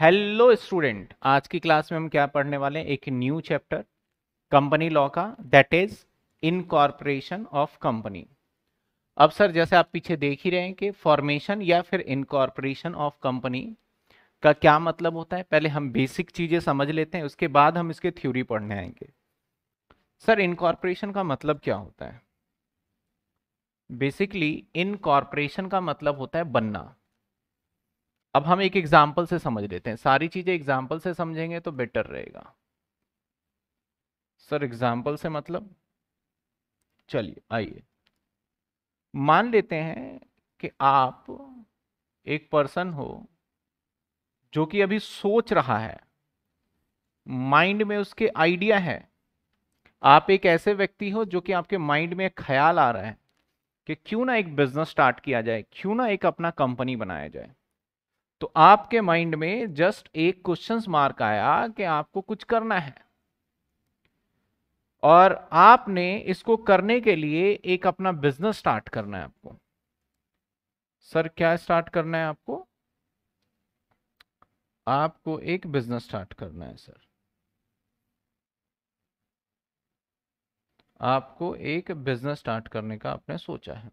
hello student आज की class में हम क्या पढ़ने वाले हैं एक न्यू चैप्टर कंपनी लॉ का that is incorporation of company अब सर जैसे आप पीछे देख ही रहे हैं कि फॉर्मेशन या फिर इनकॉर्पोरेशन ऑफ कंपनी का क्या मतलब होता है पहले हम बेसिक चीज़ें समझ लेते हैं उसके बाद हम इसके थ्योरी पढ़ने आएंगे सर इनकॉर्पोरेशन का मतलब क्या होता है बेसिकली इनकॉर्पोरेशन का मतलब होता है बनना अब हम एक एग्जाम्पल से समझ लेते हैं सारी चीज़ें एग्जाम्पल से समझेंगे तो बेटर रहेगा सर एग्जाम्पल से मतलब चलिए आइए मान लेते हैं कि आप एक पर्सन हो जो कि अभी सोच रहा है माइंड में उसके आइडिया है आप एक ऐसे व्यक्ति हो जो कि आपके माइंड में ख्याल आ रहा है कि क्यों ना एक बिजनेस स्टार्ट किया जाए क्यों ना एक अपना कंपनी बनाया जाए तो आपके माइंड में जस्ट एक क्वेश्चन मार्क आया कि आपको कुछ करना है और आपने इसको करने के लिए एक अपना बिजनेस स्टार्ट करना है आपको सर क्या स्टार्ट करना है आपको आपको एक बिजनेस स्टार्ट करना है सर आपको एक बिजनेस स्टार्ट करने का आपने सोचा है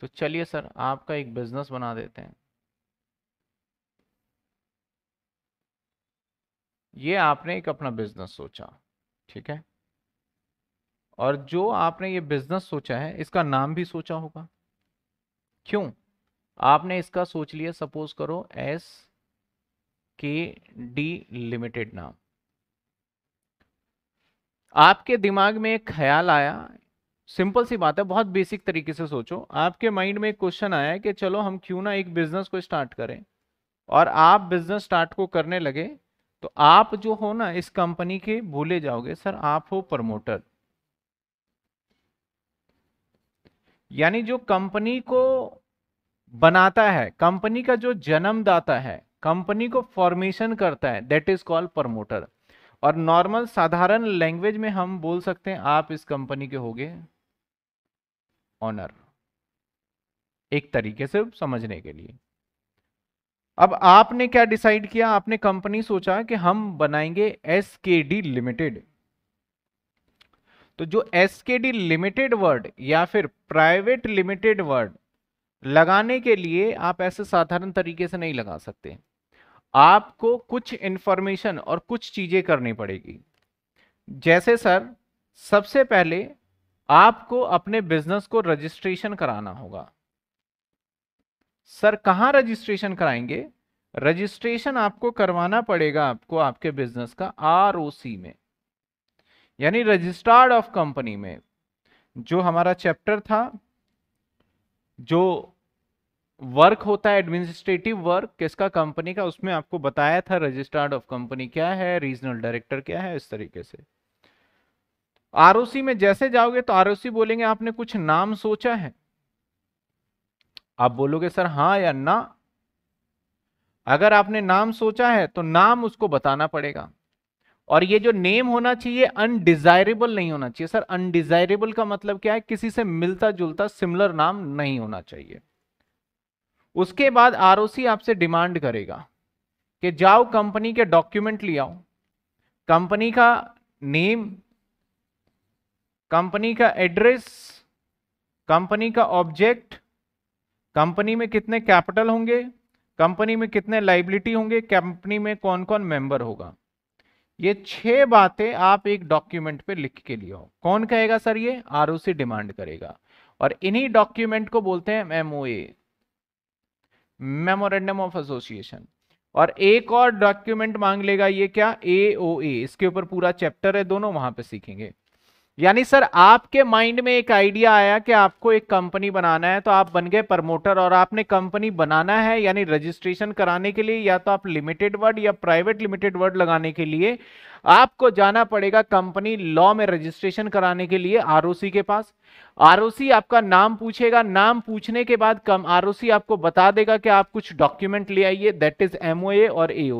तो चलिए सर आपका एक बिजनेस बना देते हैं ये आपने एक अपना बिजनेस सोचा ठीक है और जो आपने ये बिजनेस सोचा है इसका नाम भी सोचा होगा क्यों आपने इसका सोच लिया सपोज करो एस के डी लिमिटेड नाम आपके दिमाग में एक ख्याल आया सिंपल सी बात है बहुत बेसिक तरीके से सोचो आपके माइंड में एक क्वेश्चन आया कि चलो हम क्यों ना एक बिजनेस को स्टार्ट करें और आप बिजनेस स्टार्ट को करने लगे तो आप जो हो ना इस कंपनी के भूले जाओगे सर आप हो प्रमोटर यानी जो कंपनी को बनाता है कंपनी का जो जन्मदाता है कंपनी को फॉर्मेशन करता है दैट इज कॉल्ड प्रमोटर और नॉर्मल साधारण लैंग्वेज में हम बोल सकते हैं आप इस कंपनी के होगे ऑनर एक तरीके से समझने के लिए अब आपने क्या डिसाइड किया आपने कंपनी सोचा कि हम बनाएंगे एस के डी लिमिटेड तो जो एस के डी लिमिटेड वर्ड या फिर प्राइवेट लिमिटेड वर्ड लगाने के लिए आप ऐसे साधारण तरीके से नहीं लगा सकते आपको कुछ इंफॉर्मेशन और कुछ चीज़ें करनी पड़ेगी जैसे सर सबसे पहले आपको अपने बिजनेस को रजिस्ट्रेशन कराना होगा सर कहाँ रजिस्ट्रेशन कराएंगे रजिस्ट्रेशन आपको करवाना पड़ेगा आपको आपके बिजनेस का आर में यानी रजिस्टर्ड ऑफ कंपनी में जो हमारा चैप्टर था जो वर्क होता है एडमिनिस्ट्रेटिव वर्क किसका कंपनी का उसमें आपको बताया था रजिस्टर्ड ऑफ कंपनी क्या है रीजनल डायरेक्टर क्या है इस तरीके से आरओसी में जैसे जाओगे तो आरओसी बोलेंगे आपने कुछ नाम सोचा है आप बोलोगे सर हाँ या ना अगर आपने नाम सोचा है तो नाम उसको बताना पड़ेगा और ये जो नेम होना चाहिए अनडिजायरेबल नहीं होना चाहिए सर अनडिजायरेबल का मतलब क्या है किसी से मिलता जुलता सिमिलर नाम नहीं होना चाहिए उसके बाद आरओसी आपसे डिमांड करेगा कि जाओ कंपनी के डॉक्यूमेंट ले आओ कंपनी का नेम कंपनी का एड्रेस कंपनी का ऑब्जेक्ट कंपनी में कितने कैपिटल होंगे कंपनी में कितने लाइबिलिटी होंगे कंपनी में कौन कौन मेंबर होगा ये छह बातें आप एक डॉक्यूमेंट पे लिख के लिए हो कौन कहेगा सर ये आर डिमांड करेगा और इन्हीं डॉक्यूमेंट को बोलते हैं एमओए मेमोरेंडम ऑफ एसोसिएशन और एक और डॉक्यूमेंट मांग लेगा ये क्या ए इसके ऊपर पूरा चैप्टर है दोनों वहां पे सीखेंगे यानी सर आपके माइंड में एक आइडिया आया कि आपको एक कंपनी बनाना है तो आप बन गए प्रमोटर और आपने कंपनी बनाना है यानी रजिस्ट्रेशन कराने के लिए या तो आप लिमिटेड वर्ड या प्राइवेट लिमिटेड वर्ड लगाने के लिए आपको जाना पड़ेगा कंपनी लॉ में रजिस्ट्रेशन कराने के लिए आर के पास आर आपका नाम पूछेगा नाम पूछने के बाद कम आरओसी आपको बता देगा कि आप कुछ डॉक्यूमेंट ले आइए दैट इज एमओए और ए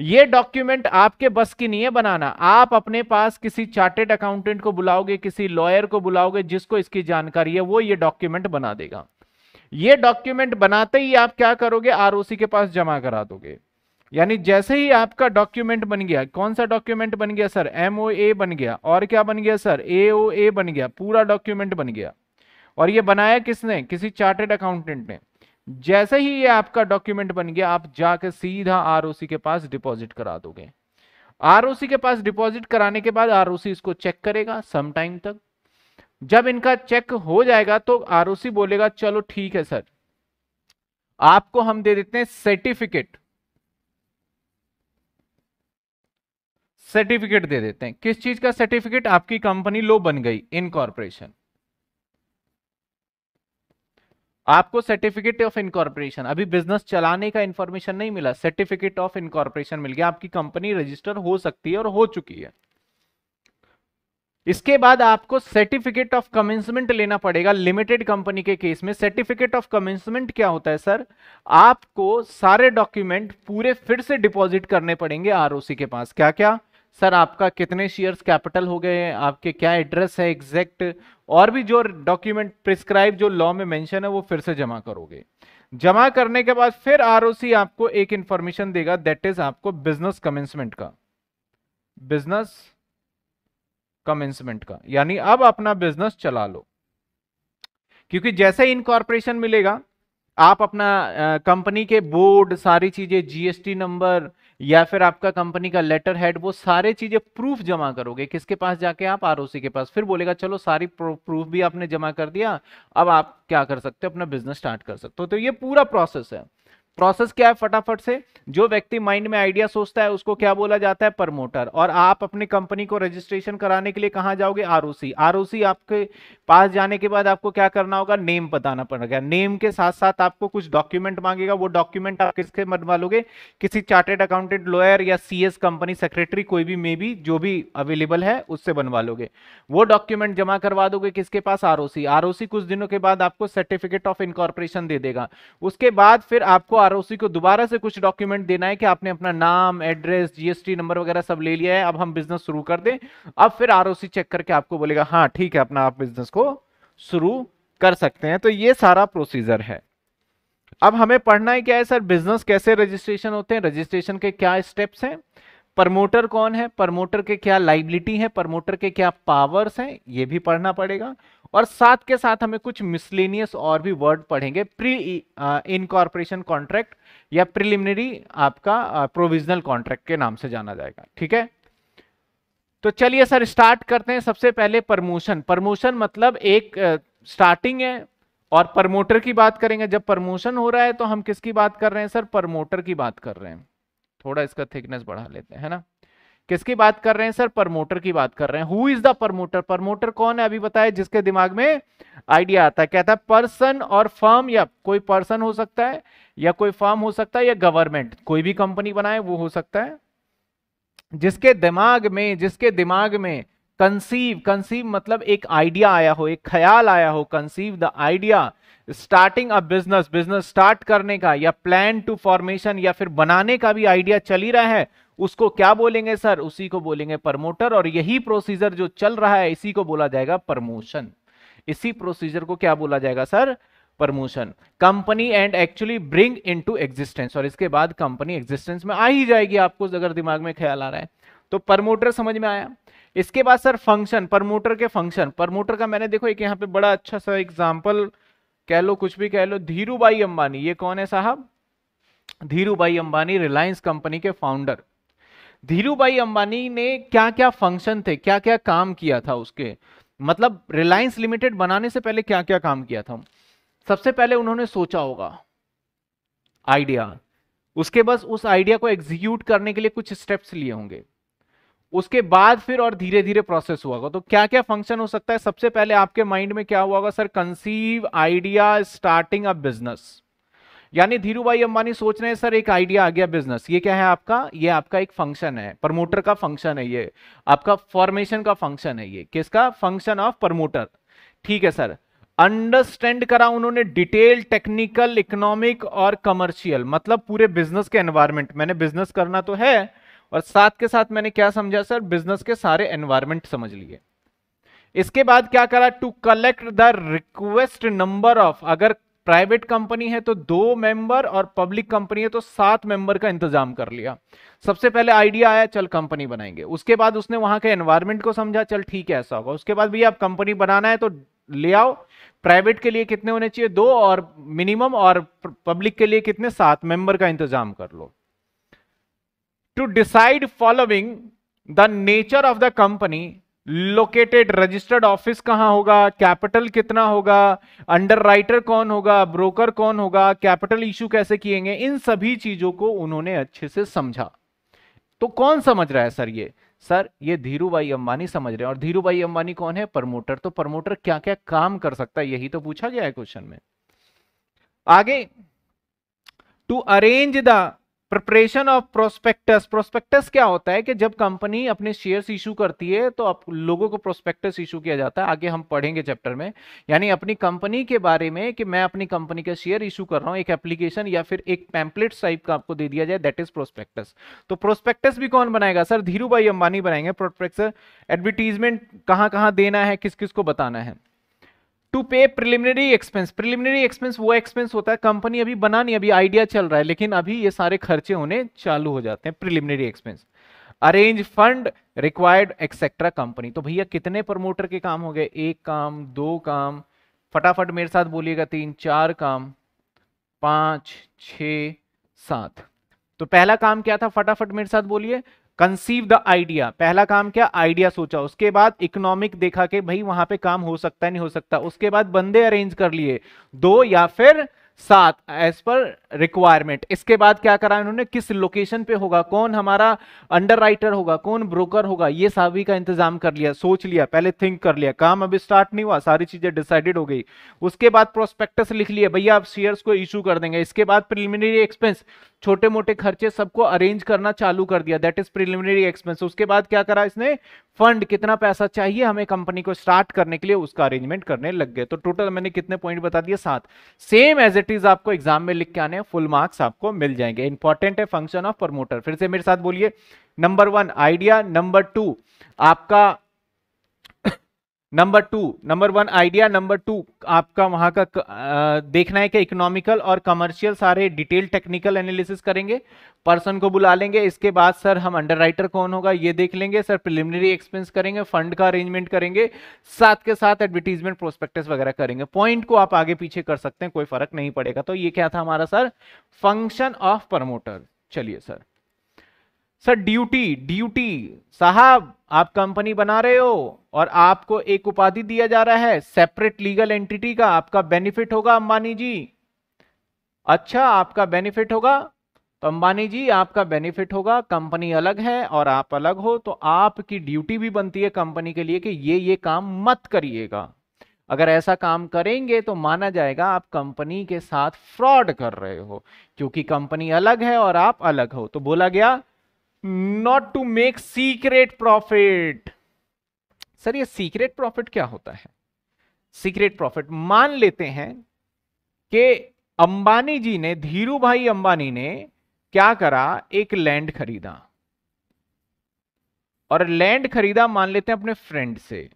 ये डॉक्यूमेंट आपके बस की नहीं है बनाना आप अपने पास किसी चार्टेड अकाउंटेंट को बुलाओगे किसी लॉयर को बुलाओगे जिसको इसकी जानकारी है वो ये डॉक्यूमेंट बना देगा ये डॉक्यूमेंट बनाते ही आप क्या करोगे आरओसी के पास जमा करा दोगे यानी जैसे ही आपका डॉक्यूमेंट बन गया कौन सा डॉक्यूमेंट बन गया सर एम बन गया और क्या बन गया सर ए बन गया पूरा डॉक्यूमेंट बन गया और ये बनाया किसने किसी चार्टेड अकाउंटेंट ने जैसे ही ये आपका डॉक्यूमेंट बन गया आप जाके सीधा आरओसी के पास डिपॉजिट करा दोगे आरओसी के पास डिपॉजिट कराने के बाद आरओसी इसको चेक करेगा सम टाइम तक जब इनका चेक हो जाएगा तो आरओसी बोलेगा चलो ठीक है सर आपको हम दे देते हैं सर्टिफिकेट सर्टिफिकेट दे देते हैं किस चीज का सर्टिफिकेट आपकी कंपनी लो बन गई इन आपको सर्टिफिकेट ऑफ इनकॉर्पोरेशन अभी बिजनेस चलाने का इंफॉर्मेशन नहीं मिला सर्टिफिकेट ऑफ इनकॉर्पोरेशन मिल गया आपकी कंपनी रजिस्टर हो सकती है और हो चुकी है इसके बाद आपको सर्टिफिकेट ऑफ कमेंसमेंट लेना पड़ेगा लिमिटेड कंपनी के केस में सर्टिफिकेट ऑफ कमेंसमेंट क्या होता है सर आपको सारे डॉक्यूमेंट पूरे फिर से डिपॉजिट करने पड़ेंगे आरओसी के पास क्या क्या सर आपका कितने शेयर्स कैपिटल हो गए आपके क्या एड्रेस है एग्जैक्ट और भी जो डॉक्यूमेंट प्रिस्क्राइब जो लॉ में मेंशन है वो फिर से जमा करोगे जमा करने के बाद फिर आरओसी आपको एक इंफॉर्मेशन देगा दैट इज आपको बिजनेस कमेंसमेंट का बिजनेस कमेंसमेंट का यानी अब अपना बिजनेस चला लो क्योंकि जैसे ही इनकॉर्पोरेशन मिलेगा आप अपना कंपनी के बोर्ड सारी चीजें जीएसटी नंबर या फिर आपका कंपनी का लेटर हेड वो सारे चीजें प्रूफ जमा करोगे किसके पास जाके आप आर के पास फिर बोलेगा चलो सारी प्रूफ भी आपने जमा कर दिया अब आप क्या कर सकते हो अपना बिजनेस स्टार्ट कर सकते हो तो ये पूरा प्रोसेस है प्रोसेस क्या है फटाफट से जो व्यक्ति माइंड में आइडिया सोचता है उसको क्या बोला जाता है प्रमोटर और आप अपनी कंपनी को रजिस्ट्रेशन कराने के लिए कहाँ जाओगे आरओसी आरओसी आपके पास जाने के बाद आपको क्या करना होगा नेम बताना पड़ेगा नेम के साथ साथ आपको कुछ डॉक्यूमेंट मांगेगा वो डॉक्यूमेंट आप किसके बनवा लोगे किसी चार्टेड अकाउंटेंट लॉयर या सी कंपनी सेक्रेटरी कोई भी मे भी जो भी अवेलेबल है उससे बनवा लोगे वो डॉक्यूमेंट जमा करवा दोगे किसके पास आर ओ कुछ दिनों के बाद आपको सर्टिफिकेट ऑफ इनकॉर्पोरेशन दे देगा उसके बाद फिर आपको आरओसी को दोबारा से कुछ डॉक्यूमेंट देना है कि आपने अपना नाम एड्रेस जीएसटी नंबर वगैरह सब ले लिया है अब हम बिजनेस शुरू कर दें अब फिर आर चेक करके आपको बोलेगा हाँ ठीक है अपना आप बिजनेस को शुरू कर सकते हैं तो ये सारा प्रोसीजर है अब हमें पढ़ना है क्या है सर बिजनेस कैसे रजिस्ट्रेशन होते हैं रजिस्ट्रेशन के क्या स्टेप्स हैं प्रमोटर कौन है प्रमोटर के क्या लाइबिलिटी है प्रमोटर के क्या पावर्स हैं ये भी पढ़ना पड़ेगा और साथ के साथ हमें कुछ मिसलेनियस और भी वर्ड पढ़ेंगे प्री इनकॉर्पोरेशन कॉन्ट्रैक्ट या प्रिलिमिनरी आपका प्रोविजनल कॉन्ट्रैक्ट के नाम से जाना जाएगा ठीक है तो चलिए सर स्टार्ट करते हैं सबसे पहले प्रमोशन प्रमोशन मतलब एक स्टार्टिंग uh, है और प्रमोटर की बात करेंगे जब प्रमोशन हो रहा है तो हम किसकी बात कर रहे हैं सर प्रमोटर की बात कर रहे हैं थोड़ा इसका थिकनेस बढ़ा लेते हैं है ना किसकी बात कर रहे हैं सर प्रमोटर की बात कर रहे हैं who is the promoter promoter कौन है अभी बताए जिसके दिमाग में आइडिया आता है कहता है पर्सन और फर्म या कोई पर्सन हो सकता है या कोई फर्म हो सकता है या गवर्नमेंट कोई भी कंपनी बनाए वो हो सकता है जिसके दिमाग में जिसके दिमाग में कंसीव कंसीव मतलब एक आइडिया आया हो एक ख्याल आया हो conceive the idea starting a business business start करने का या प्लान टू फॉर्मेशन या फिर बनाने का भी आइडिया चल ही रहा है उसको क्या बोलेंगे सर उसी को बोलेंगे प्रमोटर और यही प्रोसीजर जो चल रहा है इसी को बोला जाएगा प्रमोशन इसी प्रोसीजर को क्या बोला जाएगा sir promotion company and actually bring into existence और इसके बाद कंपनी एग्जिस्टेंस में आ ही जाएगी आपको अगर दिमाग में ख्याल आ रहा है तो प्रमोटर समझ में आया इसके बाद सर फंक्शन प्रमोटर के फंक्शन प्रमोटर का मैंने देखो एक यहाँ पे बड़ा अच्छा सा एग्जाम्पल कह लो कुछ भी कह लो धीरू भाई अंबानी ये कौन है साहब धीरू भाई अंबानी रिलायंस कंपनी के फाउंडर धीरूभाई अंबानी ने क्या क्या फंक्शन थे क्या क्या काम किया था उसके मतलब रिलायंस लिमिटेड बनाने से पहले क्या क्या काम किया था सबसे पहले उन्होंने सोचा होगा आइडिया उसके बस उस आइडिया को एग्जीक्यूट करने के लिए कुछ स्टेप्स लिए होंगे उसके बाद फिर और धीरे धीरे प्रोसेस हुआ होगा तो क्या क्या फंक्शन हो सकता है सबसे पहले आपके माइंड में क्या हुआ होगा sir conceive idea starting a business यानी धीरू भाई अंबानी सोच रहे हैं सर एक आइडिया आ गया बिजनेस ये क्या है आपका ये आपका एक फंक्शन है प्रमोटर का फंक्शन है ये आपका फॉर्मेशन का फंक्शन है ये किसका फंक्शन ऑफ प्रमोटर ठीक है सर अंडरस्टैंड करा उन्होंने डिटेल टेक्निकल इकोनॉमिक और कमर्शियल मतलब पूरे बिजनेस के एनवायरमेंट मैंने बिजनेस करना तो है और साथ के साथ मैंने क्या समझा सर बिजनेस के सारे एनवायरमेंट समझ लिए इसके बाद क्या करा to collect the request number of अगर प्राइवेट कंपनी है तो दो मेंबर और पब्लिक कंपनी है तो सात मेंबर का इंतजाम कर लिया सबसे पहले आइडिया आया चल कंपनी बनाएंगे उसके बाद उसने वहां के एनवायरमेंट को समझा चल ठीक है ऐसा होगा उसके बाद भैया आप कंपनी बनाना है तो ले आओ प्राइवेट के लिए कितने होने चाहिए दो और मिनिमम और पब्लिक के लिए कितने सात मेंबर का इंतजाम कर लो to decide following the nature of the company located registered office कहाँ होगा कैपिटल कितना होगा अंडर राइटर कौन होगा ब्रोकर कौन होगा कैपिटल इशू कैसे किएंगे इन सभी चीजों को उन्होंने अच्छे से समझा तो कौन समझ रहा है सर ये सर ये धीरू भाई अंबानी समझ रहे हैं और धीरू भाई अंबानी कौन है प्रमोटर तो प्रमोटर क्या क्या काम कर सकता है यही तो पूछा गया है क्वेश्चन में आगे to arrange the preparation of prospectus prospectus क्या होता है कि जब कंपनी अपने शेयर्स इशू करती है तो आप लोगों को प्रोस्पेक्टस इशू किया जाता है आगे हम पढ़ेंगे चैप्टर में यानी अपनी कंपनी के बारे में कि मैं अपनी कंपनी का शेयर इशू कर रहा हूँ एक एप्लीकेशन या फिर एक पैम्पलेट टाइप का आपको दे दिया जाए दैट इज प्रोस्पेक्टस तो प्रोस्पेक्टस भी कौन बनाएगा सर धीरू भाई अंबानी बनाएंगे प्रोस्पेक्टस एडवर्टीजमेंट कहाँ कहाँ देना है किस किस को बताना है to pay preliminary expense preliminary expense वो एक्सपेंस होता है कंपनी अभी बना नहीं अभी आइडिया चल रहा है लेकिन अभी ये सारे खर्चे होने चालू हो जाते हैं preliminary expense arrange fund required etcetera company तो भैया कितने प्रमोटर के काम हो गए एक काम दो काम फटाफट मेरे साथ बोलिएगा तीन चार काम पांच छ सात तो पहला काम क्या था फटाफट मेरे साथ बोलिए कंसीव द आइडिया पहला काम क्या आइडिया सोचा उसके बाद इकोनॉमिक देखा कि भाई वहां पे काम हो सकता है नहीं हो सकता उसके बाद बंदे अरेंज कर लिए दो या फिर सात एज पर रिक्वायरमेंट इसके बाद क्या करा इन्होंने किस लोकेशन पे होगा कौन हमारा अंडर राइटर होगा कौन ब्रोकर होगा ये सभी का इंतजाम कर लिया सोच लिया पहले थिंक कर लिया काम अभी स्टार्ट नहीं हुआ सारी चीजें डिसाइडेड हो गई उसके बाद प्रोस्पेक्टस लिख लिया भैया आप शेयर्स को इशू कर देंगे इसके बाद प्रिलिमिनरी एक्सपेंस छोटे मोटे खर्चे सबको अरेंज करना चालू कर दिया दैट इज प्रिलिमिनरी एक्सपेंस उसके बाद क्या करा इसने फंड कितना पैसा चाहिए हमें कंपनी को स्टार्ट करने के लिए उसका अरेंजमेंट करने लग गए तो टोटल मैंने कितने पॉइंट बता दिया सात सेम एज ए प्रॉपर्टीज आपको एग्जाम में लिख के आने हैं फुल मार्क्स आपको मिल जाएंगे इंपॉर्टेंट है फंक्शन ऑफ प्रमोटर फिर से मेरे साथ बोलिए number one idea number two आपका number two number one idea number two आपका वहां का देखना है कि इकोनॉमिकल और कमर्शियल सारे डिटेल टेक्निकल एनालिसिस करेंगे पर्सन को बुला लेंगे इसके बाद सर हम अंडरराइटर कौन होगा ये देख लेंगे सर प्रिलिमिनरी एक्सपेंस करेंगे फंड का अरेंजमेंट करेंगे साथ के साथ एडवर्टीजमेंट प्रोस्पेक्टस वगैरह करेंगे पॉइंट को आप आगे पीछे कर सकते हैं कोई फर्क नहीं पड़ेगा तो ये क्या था हमारा सर फंक्शन ऑफ प्रमोटर चलिए सर सर ड्यूटी ड्यूटी साहब आप कंपनी बना रहे हो और आपको एक उपाधि दिया जा रहा है सेपरेट लीगल एंटिटी का आपका बेनिफिट होगा अंबानी जी अच्छा आपका बेनिफिट होगा तो अंबानी जी आपका बेनिफिट होगा कंपनी अलग है और आप अलग हो तो आपकी ड्यूटी भी बनती है कंपनी के लिए कि ये ये काम मत करिएगा अगर ऐसा काम करेंगे तो माना जाएगा आप कंपनी के साथ फ्रॉड कर रहे हो क्योंकि कंपनी अलग है और आप अलग हो तो बोला गया not to make secret profit sir ये सीक्रेट प्रॉफिट क्या होता है सीक्रेट प्रॉफिट मान लेते हैं कि अंबानी जी ने धीरू भाई अंबानी ने क्या करा एक लैंड खरीदा और लैंड खरीदा मान लेते हैं अपने फ्रेंड से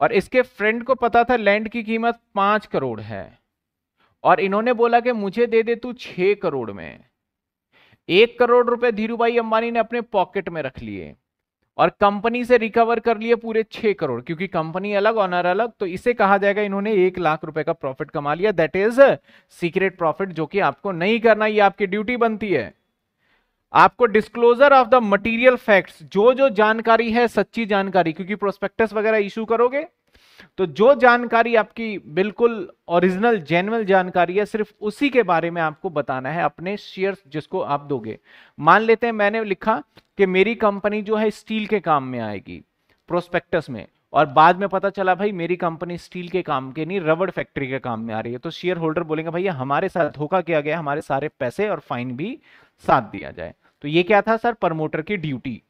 और इसके फ्रेंड को पता था लैंड की कीमत पांच करोड़ है और इन्होंने बोला कि मुझे दे दे तू छ करोड़ में एक करोड़ रुपए धीरूभाई अंबानी ने अपने पॉकेट में रख लिए और कंपनी से रिकवर कर लिए पूरे छह करोड़ क्योंकि कंपनी अलग ऑनर अलग तो इसे कहा जाएगा इन्होंने एक लाख रुपए का प्रॉफिट कमा लिया दैट इज सीक्रेट प्रॉफिट जो कि आपको नहीं करना ये आपकी ड्यूटी बनती है आपको disclosure of the material facts जो जो जानकारी है सच्ची जानकारी क्योंकि प्रोस्पेक्टस वगैरह इशू करोगे तो जो जानकारी आपकी बिल्कुल ओरिजिनल जेनवल जानकारी है सिर्फ उसी के बारे में आपको बताना है अपने शेयर्स जिसको आप दोगे मान लेते हैं मैंने लिखा कि मेरी कंपनी जो है स्टील के काम में आएगी प्रोस्पेक्टस में और बाद में पता चला भाई मेरी कंपनी स्टील के काम के नहीं रबड़ फैक्ट्री के काम में आ रही है तो शेयर होल्डर बोलेंगे भैया हमारे साथ धोखा किया गया हमारे सारे पैसे और फाइन भी साथ दिया जाए तो ये क्या था सर प्रमोटर की ड्यूटी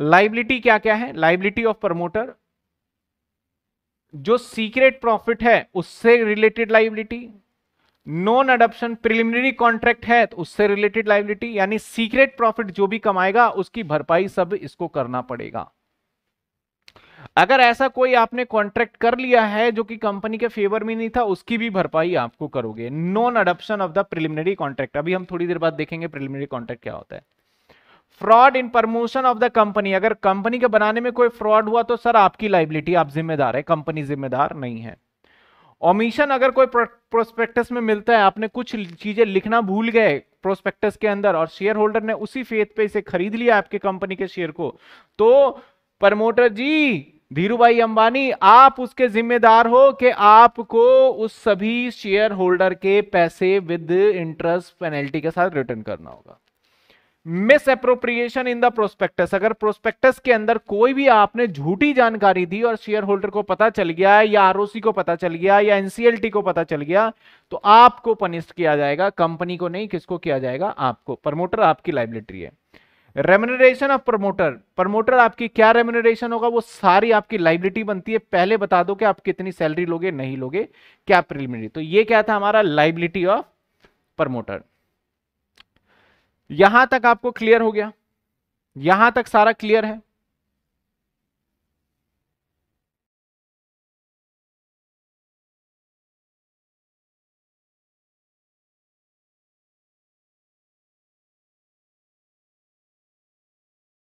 लाइबिलिटी क्या क्या है लाइबिलिटी ऑफ प्रमोटर जो सीक्रेट प्रॉफिट है उससे related liability non adoption preliminary contract है तो उससे रिलेटेड लाइबिलिटी यानी सीक्रेट प्रॉफिट जो भी कमाएगा उसकी भरपाई सब इसको करना पड़ेगा अगर ऐसा कोई आपने कॉन्ट्रैक्ट कर लिया है जो कि कंपनी के फेवर में नहीं था उसकी भी भरपाई आपको करोगे non adoption of the preliminary contract अभी हम थोड़ी देर बाद देखेंगे प्रिलिमिनरी कॉन्ट्रैक्ट क्या होता है fraud in promotion of the company अगर कंपनी के बनाने में कोई फ्रॉड हुआ तो सर आपकी लाइबिलिटी आप जिम्मेदार है कंपनी जिम्मेदार नहीं है ओमिशन अगर कोई प्रोस्पेक्टस में मिलता है आपने कुछ चीजें लिखना भूल गए प्रोस्पेक्टस के अंदर और शेयर होल्डर ने उसी फेथ पे इसे खरीद लिया आपके कंपनी के शेयर को तो प्रमोटर जी धीरू भाई अंबानी आप उसके जिम्मेदार हो कि आपको उस सभी शेयर होल्डर के पैसे विद इंटरेस्ट पेनल्टी के साथ रिटर्न करना होगा misappropriation in the prospectus अगर प्रोस्पेक्टस के अंदर कोई भी आपने झूठी जानकारी दी और शेयर होल्डर को पता चल गया है या आरओसी को पता चल गया या एनसीएलटी को पता चल गया तो आपको पनिश किया जाएगा कंपनी को नहीं किसको किया जाएगा आपको प्रमोटर आपकी लाइबिलिटी है रेम्यूनरेशन ऑफ प्रमोटर प्रमोटर आपकी क्या रेम्यूनरेशन होगा वो सारी आपकी लाइबिलिटी बनती है पहले बता दो कि आप कितनी सैलरी लोगे नहीं लोगे क्या प्रिलिमिनरी तो ये क्या था हमारा लाइबिलिटी ऑफ प्रमोटर यहां तक आपको क्लियर हो गया यहां तक सारा क्लियर है